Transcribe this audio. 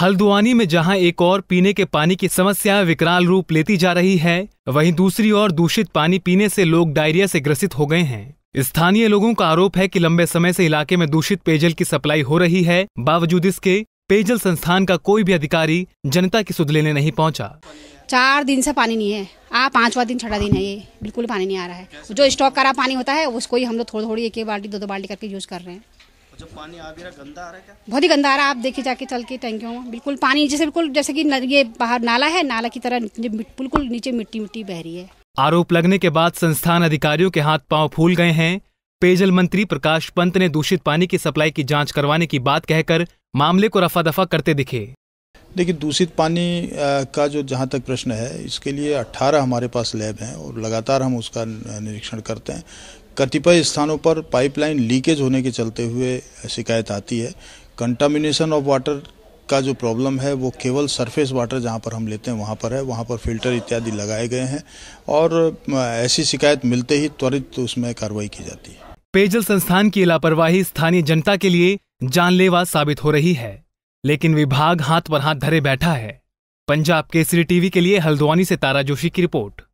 हल्द्वानी में जहां एक और पीने के पानी की समस्या विकराल रूप लेती जा रही है वहीं दूसरी ओर दूषित पानी पीने से लोग डायरिया से ग्रसित हो गए हैं स्थानीय लोगों का आरोप है कि लंबे समय से इलाके में दूषित पेयजल की सप्लाई हो रही है बावजूद इसके पेयजल संस्थान का कोई भी अधिकारी जनता की सुध लेने नहीं पहुंचा चार दिन से पानी नहीं है आ पांचवा दिन छठा दिन है ये बिल्कुल पानी नहीं आ रहा है जो स्टॉक करा पानी होता है उसको ही हम लोग थोड़ी थोड़ी एक एक बाल्टी दो दो बाल्टी करके यूज कर रहे हैं जो पानी आ भी रहा गंदा आ रहा है क्या बहुत ही गंदा आ रहा है आप देखिए जाके चल के टैंकियों में बिल्कुल पानी जैसे बिल्कुल जैसे कि ये बाहर नाला है नाला की तरह बिल्कुल नीचे मिट्टी मिट्टी बह रही है आरोप लगने के बाद संस्थान अधिकारियों के हाथ पांव फूल गए हैं पेयजल मंत्री प्रकाश पंत ने दूषित पानी की सप्लाई की जांच करवाने की बात कहकर मामले को रफा दफा करते दिखे देखिए दूषित पानी का जो जहाँ तक प्रश्न है इसके लिए 18 हमारे पास लैब हैं और लगातार हम उसका निरीक्षण करते हैं कतिपय स्थानों पर पाइपलाइन लीकेज होने के चलते हुए शिकायत आती है कंटामिनेशन ऑफ वाटर का जो प्रॉब्लम है वो केवल सरफेस वाटर जहाँ पर हम लेते हैं वहाँ पर है वहाँ पर फिल्टर इत्यादि लगाए गए हैं और ऐसी शिकायत मिलते ही त्वरित उसमें कार्रवाई की जाती है पेयजल संस्थान की लापरवाही स्थानीय जनता के लिए जानलेवा साबित हो रही है लेकिन विभाग हाथ पर हाथ धरे बैठा है पंजाब केसरी टीवी के लिए हल्द्वानी से तारा जोशी की रिपोर्ट